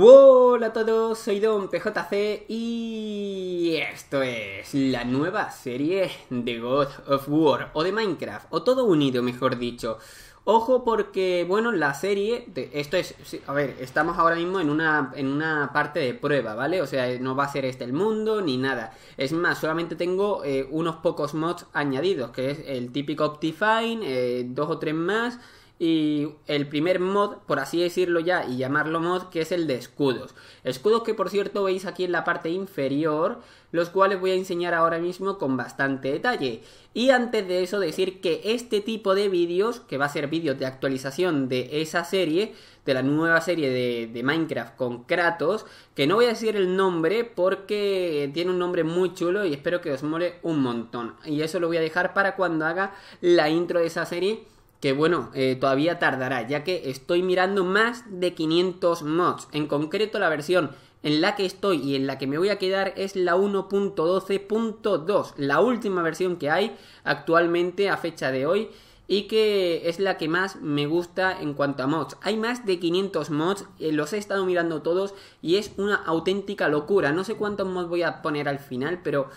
Hola a todos, soy Don PJC y esto es la nueva serie de God of War o de Minecraft o todo unido, mejor dicho. Ojo porque, bueno, la serie, de, esto es, a ver, estamos ahora mismo en una, en una parte de prueba, ¿vale? O sea, no va a ser este el mundo ni nada. Es más, solamente tengo eh, unos pocos mods añadidos, que es el típico Optifine, eh, dos o tres más y el primer mod, por así decirlo ya, y llamarlo mod, que es el de escudos. Escudos que por cierto veis aquí en la parte inferior, los cuales voy a enseñar ahora mismo con bastante detalle. Y antes de eso decir que este tipo de vídeos, que va a ser vídeos de actualización de esa serie, de la nueva serie de, Minecraft con Kratos, que no voy a decir el nombre porque tiene un nombre muy chulo y espero que os mole un montón. Y eso lo voy a dejar para cuando haga la intro de esa serie que bueno, eh, todavía tardará, ya que estoy mirando más de 500 mods. En concreto, la versión en la que estoy y en la que me voy a quedar es la 1.12.2, la última versión que hay actualmente a fecha de hoy y que es la que más me gusta en cuanto a mods. Hay más de 500 mods, eh, los he estado mirando todos y es una auténtica locura. No sé cuántos mods voy a poner al final, pero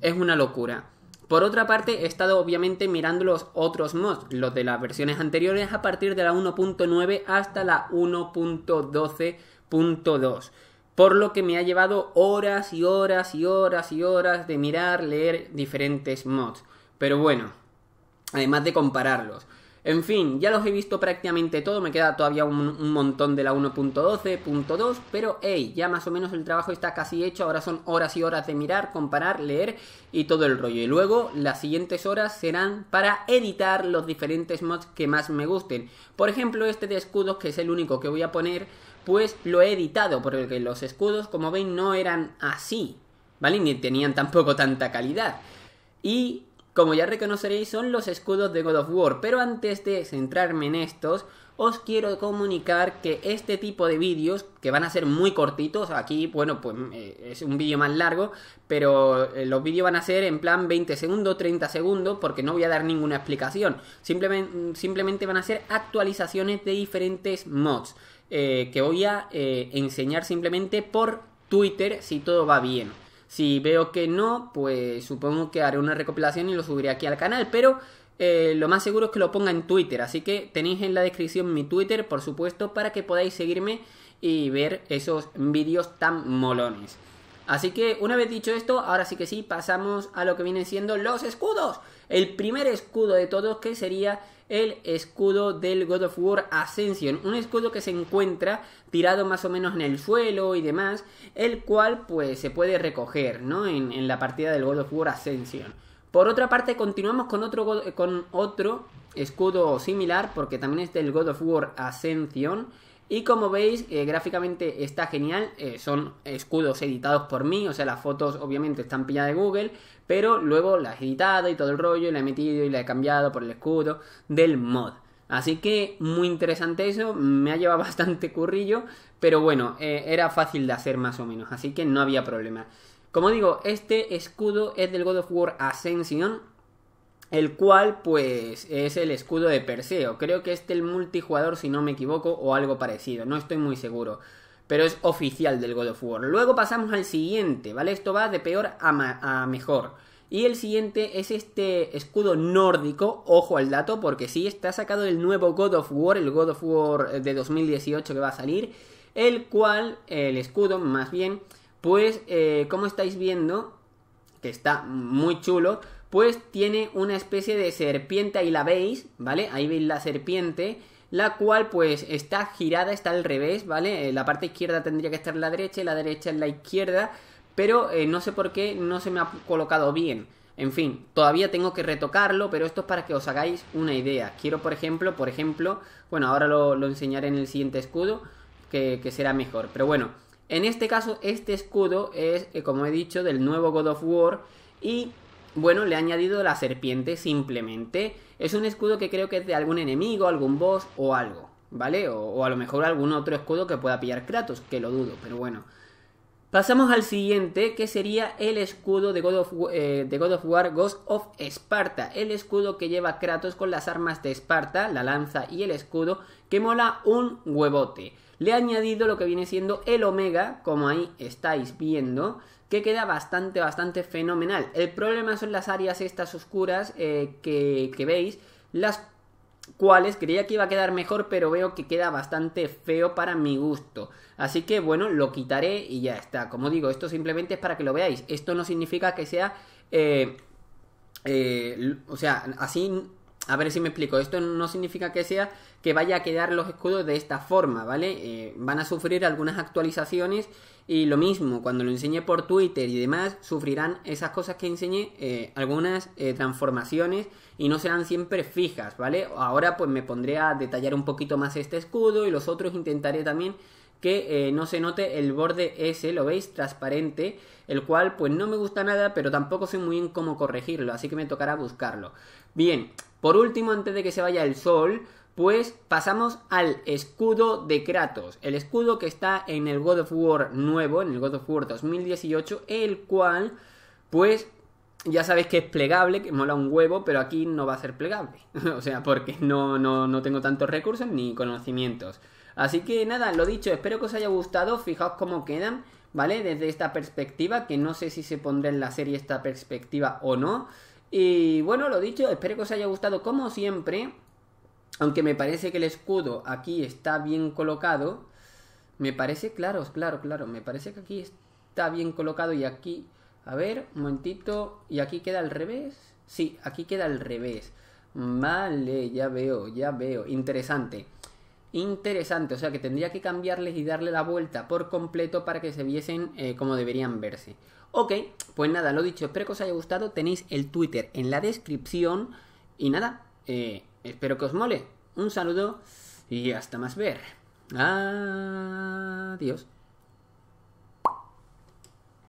es una locura. Por otra parte, he estado obviamente mirando los otros mods, los de las versiones anteriores a partir de la 1.9 hasta la 1.12.2 por lo que me ha llevado horas y horas y horas y horas de mirar, leer diferentes mods. Pero bueno, además de compararlos. En fin, ya los he visto prácticamente todo, me queda todavía un, montón de la 1.12.2, pero hey, ya más o menos el trabajo está casi hecho, ahora son horas y horas de mirar, comparar, leer y todo el rollo. Y luego las siguientes horas serán para editar los diferentes mods que más me gusten. Por ejemplo, este de escudos, que es el único que voy a poner, pues lo he editado, porque los escudos, como ven no eran así, ¿vale? Ni tenían tampoco tanta calidad. Y como ya reconoceréis, son los escudos de God of War, pero antes de centrarme en estos, os quiero comunicar que este tipo de vídeos, que van a ser muy cortitos, aquí, bueno, pues eh, es un vídeo más largo, pero eh, los vídeos van a ser en plan 20 segundos, 30 segundos, porque no voy a dar ninguna explicación, simplemente, simplemente van a ser actualizaciones de diferentes mods, eh, que voy a enseñar simplemente por Twitter si todo va bien. Si veo que no, pues supongo que haré una recopilación y lo subiré aquí al canal, pero eh, lo más seguro es que lo ponga en Twitter, así que tenéis en la descripción mi Twitter, por supuesto, para que podáis seguirme y ver esos vídeos tan molones. Así que una vez dicho esto, ahora sí que sí, pasamos a lo que vienen siendo los escudos. El primer escudo de todos que sería el escudo del God of War Ascension, un escudo que se encuentra tirado más o menos en el suelo y demás, el cual pues se puede recoger, ¿no? En, la partida del God of War Ascension. Por otra parte, continuamos con otro, con otro escudo similar, porque también es del God of War Ascension, y como veis, eh, gráficamente está genial, eh, son escudos editados por mí, o sea, las fotos obviamente están pilladas de Google, pero luego las he editado y todo el rollo, y la he metido y la he cambiado por el escudo del mod. Así que muy interesante eso, me ha llevado bastante currillo, pero bueno, eh, era fácil de hacer más o menos, así que no había problema. Como digo, este escudo es del God of War Ascension, el cual pues es el escudo de Perseo. Creo que es el multijugador si no me equivoco o algo parecido, no estoy muy seguro. Pero es oficial del God of War. Luego pasamos al siguiente, ¿vale? Esto va de peor a, mejor. Y el siguiente es este escudo nórdico, ojo al dato, porque sí está sacado el nuevo God of War, el God of War de 2018 que va a salir, el cual, el escudo más bien, pues eh, como estáis viendo, que está muy chulo, pues tiene una especie de serpiente, ahí la veis, ¿vale? Ahí veis la serpiente, la cual pues está girada, está al revés, ¿vale? Eh, la parte izquierda tendría que estar en la derecha y la derecha en la izquierda, pero eh, no sé por qué no se me ha colocado bien. En fin, todavía tengo que retocarlo, pero esto es para que os hagáis una idea. Quiero, por ejemplo, por ejemplo, bueno, ahora lo, enseñaré en el siguiente escudo, que, será mejor. Pero bueno, en este caso, este escudo es, eh, como he dicho, del nuevo God of War y bueno, le he añadido la serpiente simplemente. Es un escudo que creo que es de algún enemigo, algún boss o algo, ¿vale? O, a lo mejor algún otro escudo que pueda pillar Kratos, que lo dudo, pero bueno. Pasamos al siguiente, que sería el escudo de God of, eh, God of War Ghost of Sparta. El escudo que lleva Kratos con las armas de Esparta, la lanza y el escudo, que mola un huevote. Le he añadido lo que viene siendo el Omega, como ahí estáis viendo que queda bastante, bastante fenomenal. El problema son las áreas estas oscuras eh, que, que veis, las cuales creía que iba a quedar mejor, pero veo que queda bastante feo para mi gusto. Así que bueno, lo quitaré y ya está. Como digo, esto simplemente es para que lo veáis. Esto no significa que sea... Eh, eh, o sea, así a ver si me explico. Esto no significa que sea que vaya a quedar los escudos de esta forma, ¿vale? Eh, van a sufrir algunas actualizaciones y lo mismo, cuando lo enseñe por Twitter y demás, sufrirán esas cosas que enseñé, eh, algunas eh, transformaciones y no serán siempre fijas, ¿vale? Ahora pues me pondré a detallar un poquito más este escudo y los otros intentaré también que no se note el borde ese, lo veis, transparente, el cual pues no me gusta nada, pero tampoco sé muy bien cómo corregirlo, así que me tocará buscarlo. Bien, por último, antes de que se vaya el sol, pues pasamos al escudo de Kratos, el escudo que está en el God of War nuevo, en el God of War 2018, el cual, pues ya sabéis que es plegable, que mola un huevo, pero aquí no va a ser plegable, o sea, porque no, no, tengo tantos recursos ni conocimientos. Así que nada, lo dicho, espero que os haya gustado, fijaos cómo quedan, ¿vale? Desde esta perspectiva, que no sé si se pondrá en la serie esta perspectiva o no. Y bueno, lo dicho, espero que os haya gustado como siempre. Aunque me parece que el escudo aquí está bien colocado. Me parece, claro, claro, claro. Me parece que aquí está bien colocado y aquí... A ver, un momentito. ¿Y aquí queda al revés? Sí, aquí queda al revés. Vale, ya veo, ya veo. Interesante. Interesante, o sea que tendría que cambiarles y darle la vuelta por completo para que se viesen eh, como deberían verse. Ok, pues nada, lo dicho, espero que os haya gustado. Tenéis el Twitter en la descripción. Y nada, eh, espero que os mole. Un saludo y hasta más ver. Adiós.